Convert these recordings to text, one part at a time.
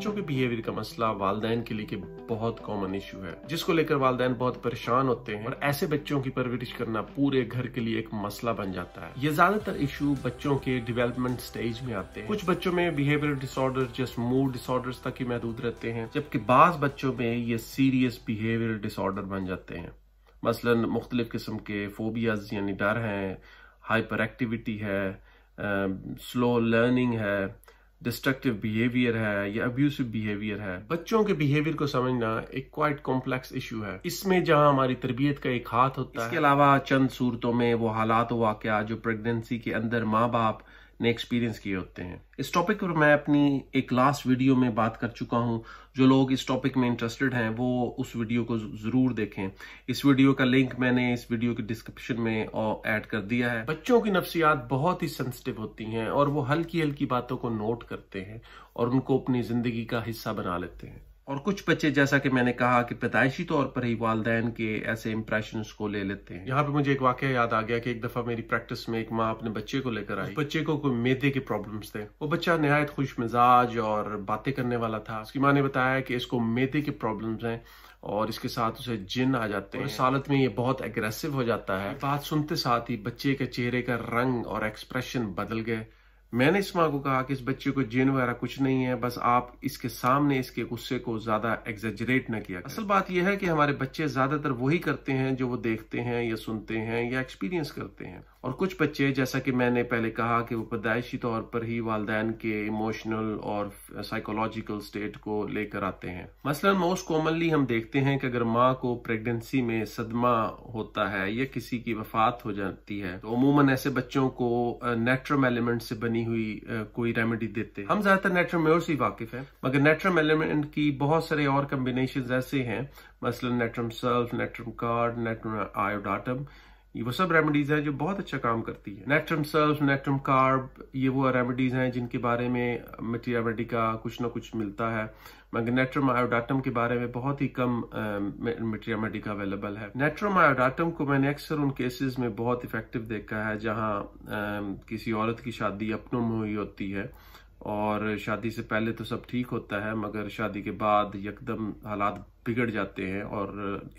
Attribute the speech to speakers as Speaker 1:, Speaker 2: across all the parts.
Speaker 1: बच्चों के बिहेवियर का मसला वालदेन के लिए बहुत कॉमन इशू है जिसको लेकर वालदेन बहुत परेशान होते हैं और ऐसे बच्चों की परवरिश करना पूरे घर के लिए एक मसला बन जाता है ये ज्यादातर इशू बच्चों के डेवलपमेंट स्टेज में आते हैं कुछ बच्चों में behaviour disorder just mood disorder तक ही महदूद रहते हैं जबकि बास बच्चों में ये सीरियस बिहेवियर डिसऑर्डर बन जाते हैं मसलन मुख्तलिफ किस्म के फोबियाज यानी डर हैं हाइपर एक्टिविटी है स्लो लर्निंग है डिस्ट्रक्टिव बिहेवियर है या अब्यूसिव बिहेवियर है बच्चों के बिहेवियर को समझना एक क्वाइट कॉम्प्लेक्स इशू है इसमें जहां हमारी तरबियत का एक हाथ होता इसके है इसके अलावा चंद सूरतों में वो हालात वाक्य जो प्रेगनेंसी के अंदर माँ बाप ने एक्सपीरियंस किए होते हैं इस टॉपिक पर मैं अपनी एक लास्ट वीडियो में बात कर चुका हूं जो लोग इस टॉपिक में इंटरेस्टेड हैं वो उस वीडियो को ज़रूर देखें इस वीडियो का लिंक मैंने इस वीडियो के डिस्क्रिप्शन में ऐड कर दिया है बच्चों की नफ्सियात बहुत ही सेंसिटिव होती हैं और वो हल्की हल्की बातों को नोट करते हैं और उनको अपनी ज़िंदगी का हिस्सा बना लेते हैं और कुछ बच्चे जैसा कि मैंने कहा कि पैदाइशी तौर पर ही वालदेन के ऐसे इंप्रेशन को ले लेते हैं यहाँ पे मुझे एक वाक्य याद आ गया कि एक दफा मेरी प्रैक्टिस में एक माँ अपने बच्चे को लेकर आई बच्चे को कोई मेदे के प्रॉब्लम्स थे वो बच्चा नहायत खुश मिजाज और बातें करने वाला था उसकी माँ ने बताया कि इसको मेदे के प्रॉब्लम है और इसके साथ उसे जिन आ जाते हैं सालत हालत में ये बहुत एग्रेसिव हो जाता है बात सुनते साथ ही बच्चे के चेहरे का रंग और एक्सप्रेशन बदल गए मैंने इस माँ को कहा कि इस बच्चे को जेन वगैरह कुछ नहीं है बस आप इसके सामने इसके गुस्से को ज्यादा एग्जेजरेट न किया असल बात यह है कि हमारे बच्चे ज्यादातर वही करते हैं जो वो देखते हैं या सुनते हैं या एक्सपीरियंस करते हैं और कुछ बच्चे जैसा कि मैंने पहले कहा कि वो पैदायशी तौर पर ही वालदेन के इमोशनल और साइकोलॉजिकल स्टेट को लेकर आते हैं मसलन मोस्ट कॉमनली हम देखते हैं कि अगर माँ को प्रेगनेंसी में सदमा होता है या किसी की वफात हो जाती है तो अमूमन ऐसे बच्चों को नेट्रम एलिमेंट से बनी हुई कोई रेमेडी देते हैं हम ज्यादातर नेट्रम म्योर से वाकिफ है मगर नेट्रम एलिमेंट की बहुत सारे और कम्बिनेशन ऐसे हैं मसलन natrum sulph natrum carb natrum iodatum ये वो सब रेमेडीज हैं जो बहुत अच्छा काम करती है नेट्रम सर्व नेट्रम कार्ब ये वो रेमेडीज हैं जिनके बारे में मटीरिया मेडिका कुछ ना कुछ मिलता है मगर नेट्रम आयोडाटम के बारे में बहुत ही कम मटीरिया मेडिका अवेलेबल है नेट्रम आयोडाटम को मैंने अक्सर उन केसेस में बहुत इफेक्टिव देखा है जहाँ किसी औरत की शादी अपनों में हुई होती है और शादी से पहले तो सब ठीक होता है मगर शादी के बाद एकदम हालात बिगड़ जाते हैं और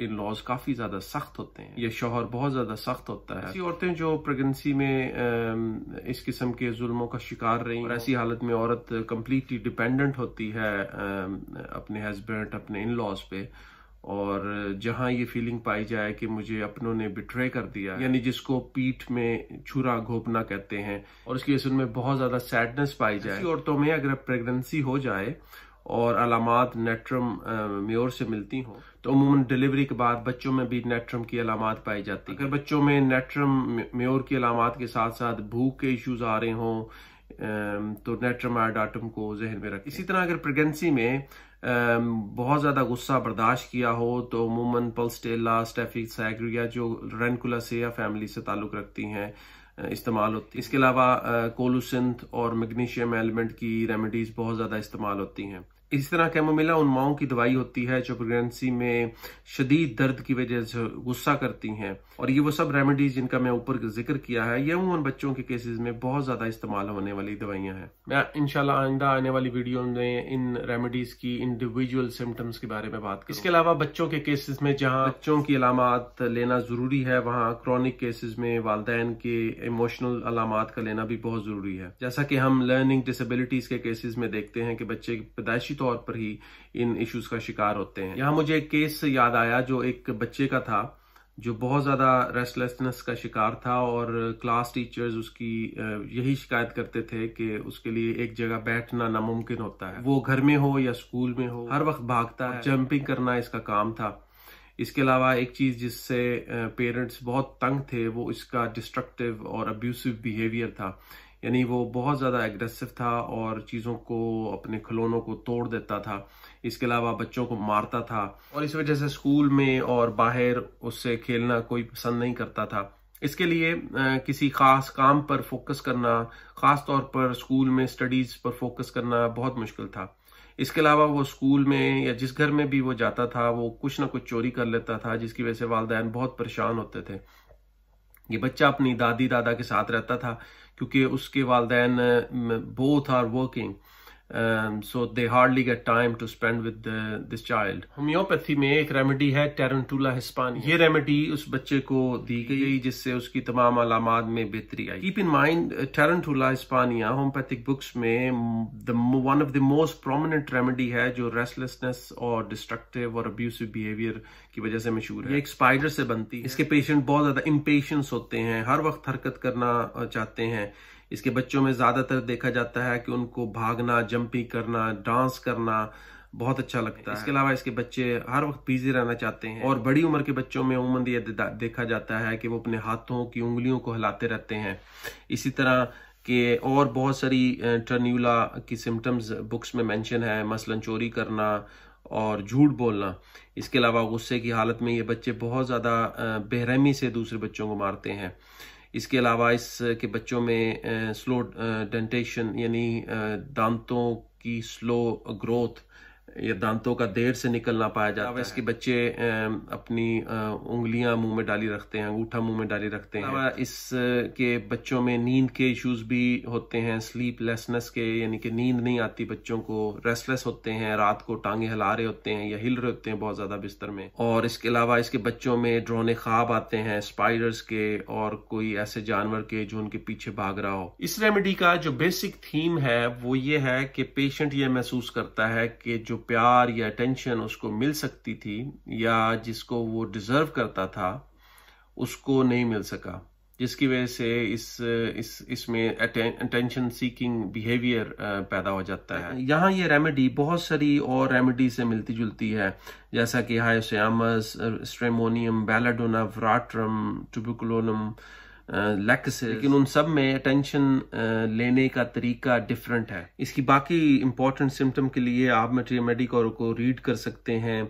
Speaker 1: इन लॉज काफ़ी ज़्यादा सख्त होते हैं ये शोहर बहुत ज़्यादा सख्त होता है ऐसी औरतें जो प्रेगनेंसी में इस किस्म के जुल्मों का शिकार रही और ऐसी हालत में औरत कम्प्लीटली डिपेंडेंट होती है अपने हस्बैंड अपने इन लॉज पे और जहां ये फीलिंग पाई जाए कि मुझे अपनों ने बिट्रे कर दिया यानी जिसको पीठ में छुरा घोपना कहते हैं और उसकी वजह में बहुत ज़्यादा सैडनेस पाई जाए औरतों में अगर प्रेगनेंसी हो जाए और अलामत नेट्रम म्योर से मिलती हों तो अमूमन डिलीवरी के बाद बच्चों में भी नेट्रम की अलामत पाई जाती है अगर बच्चों में नेट्रम म्योर की अलामत के साथ साथ भूख के इश्यूज आ रहे हों तो नेट्रम आयोडाटम को जहन में रखें इसी तरह अगर प्रेगनेंसी में बहुत ज़्यादा गुस्सा बर्दाश्त किया हो तो अमूमन पल्सटेला स्टेफिक सैग्रिया जो रेनकुला फैमिली से ताल्लुक़ रखती हैं इस्तेमाल होती इसके अलावा कोलूसिंथ और मैग्नीशियम एलिमेंट की रेमेडीज़ बहुत ज़्यादा इस्तेमाल होती हैं इसी तरह कैमोमिला उन माओं की दवाई होती है जो प्रेगनेंसी में शदीद दर्द की वजह से गुस्सा करती हैं और ये वो सब रेमेडीज जिनका मैं ऊपर जिक्र किया है ये उन बच्चों के केसेस में बहुत ज़्यादा इस्तेमाल होने वाली दवाइयाँ हैं मैं इनशाला आइंदा आने वाली वीडियो में इन रेमेडीज़ की इंडिविजुअल सिम्टम्स के बारे में बात करूं। इसके अलावा बच्चों के केसेज में जहाँ बच्चों की अलामत लेना ज़रूरी है वहाँ क्रॉनिक केसेज में वालदेन के इमोशनल अलामत का लेना भी बहुत ज़रूरी है जैसा कि हम लर्निंग डिसबिलिटीज के केसेस में देखते हैं कि बच्चे पैदाशी पैदाइशी तौर पर ही इन इश्यूज का शिकार होते हैं यहाँ मुझे एक केस याद आया जो एक बच्चे का था जो बहुत ज़्यादा रेस्टलेसनेस का शिकार था और क्लास टीचर्स उसकी यही शिकायत करते थे कि उसके लिए एक जगह बैठना नामुमकिन होता है वो घर में हो या स्कूल में हो हर वक्त भागता है जंपिंग करना इसका काम था इसके अलावा एक चीज़ जिससे पेरेंट्स बहुत तंग थे वो इसका डिस्ट्रक्टिव और अब्यूसिव बिहेवियर था यानी वो बहुत ज़्यादा एग्रेसिव था और चीज़ों को अपने खिलौनों को तोड़ देता था इसके अलावा बच्चों को मारता था और इस वजह से स्कूल में और बाहर उससे खेलना कोई पसंद नहीं करता था इसके लिए किसी खास काम पर फोकस करना ख़ास तौर पर स्कूल में स्टडीज़ पर फोकस करना बहुत मुश्किल था इसके अलावा वो स्कूल में या जिस घर में भी वो जाता था वो कुछ ना कुछ चोरी कर लेता था जिसकी वजह से वालदेन बहुत परेशान होते थे ये बच्चा अपनी दादी दादा के साथ रहता था क्योंकि उसके वालदेन both are working um, so they hardly get time to spend with the, this child. Homeopathy में एक remedy है Tarantula हिस्पानी ये remedy उस बच्चे को दी गई जिससे उसकी तमाम अलामत में बेहतरी आई Keep in mind Tarantula hispania homeopathic books में the one of the most prominent remedy है जो restlessness और destructive और abusive behaviour की वजह से मशहूर है ये एक स्पाइडर से बनती है इसके पेशेंट बहुत ज्यादा इम्पेशंस होते हैं हर वक्त हरकत करना चाहते हैं इसके बच्चों में ज़्यादातर देखा जाता है कि उनको भागना जंपिंग करना डांस करना बहुत अच्छा लगता है इसके अलावा इसके बच्चे हर वक्त बिजी रहना चाहते हैं और बड़ी उम्र के बच्चों में उमंद यह देखा जाता है कि वो अपने हाथों की उंगलियों को हिलाते रहते हैं इसी तरह के और बहुत सारी टर्न्यूला की सिम्टम्स बुक्स में मेंशन है मसलन चोरी करना और झूठ बोलना इसके अलावा गुस्से की हालत में ये बच्चे बहुत ज़्यादा बेरहमी से दूसरे बच्चों को मारते हैं इसके अलावा इसके बच्चों में स्लो डेंटेशन यानी दांतों की स्लो ग्रोथ या दांतों का देर से निकल ना पाया जाता है इसके बच्चे अपनी उंगलियां मुंह में डाली रखते हैं अंगूठा मुंह में डाली रखते हैं इस के बच्चों में नींद के इश्यूज भी होते हैं स्लीपलेसनेस के यानी कि नींद नहीं आती बच्चों को रेस्टलेस होते हैं रात को टांगे हिला रहे होते हैं या हिल रहे होते हैं बहुत ज्यादा बिस्तर में और इसके अलावा इसके बच्चों में ड्रोने ख्वाब आते हैं स्पाइडर्स के और कोई ऐसे जानवर के जो उनके पीछे भाग रहा हो इस रेमेडी का जो बेसिक थीम है वो ये है कि पेशेंट ये महसूस करता है कि जो प्यार या अटेंशन उसको मिल सकती थी या जिसको वो डिज़र्व करता था उसको नहीं मिल सका जिसकी वजह से इस इस इसमें अटेंशन सीकिंग बिहेवियर पैदा हो जाता है यहाँ ये रेमेडी बहुत सारी और रेमेडी से मिलती जुलती है जैसा कि hyoscyamus stramonium belladonna veratrum tuberculinum लेक्स uh, है लेकिन उन सब में अटेंशन uh, लेने का तरीका डिफरेंट है इसकी बाकी इंपॉर्टेंट सिम्टम के लिए आप मेट्रियमेडिक और को रीड कर सकते हैं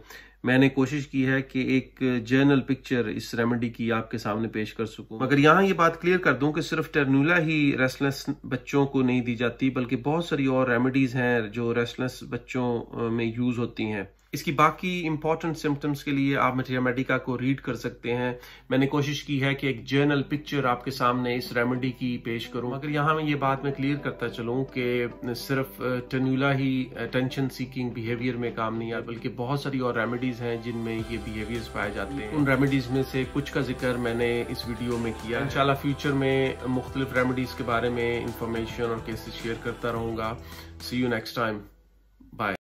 Speaker 1: मैंने कोशिश की है कि एक जर्नल पिक्चर इस रेमेडी की आपके सामने पेश कर सकूं मगर यहाँ ये बात क्लियर कर दूं कि सिर्फ टर्नुला ही रेस्टलेस बच्चों को नहीं दी जाती बल्कि बहुत सारी और रेमेडीज़ हैं जो रेस्टलेस बच्चों में यूज़ होती हैं इसकी बाकी इंपॉर्टेंट सिम्टम्स के लिए आप मटेरिया मेडिका को रीड कर सकते हैं मैंने कोशिश की है कि एक जर्नल पिक्चर आपके सामने इस रेमेडी की पेश करूं मगर यहाँ मैं ये बात मैं क्लियर करता चलूं कि सिर्फ टनूला ही टेंशन सीकिंग बिहेवियर में काम नहीं आया बल्कि बहुत सारी और रेमेडीज रेमेडीज़ हैं जिनमें ये बिहेवियर्स पाए जाते हैं उन रेमेडीज़ में से कुछ का जिक्र मैंने इस वीडियो में किया इंशाल्लाह फ्यूचर में मुख्तलिफ रेमेडीज़ के बारे में इंफॉर्मेशन और केसेस शेयर करता रहूंगा see you next time bye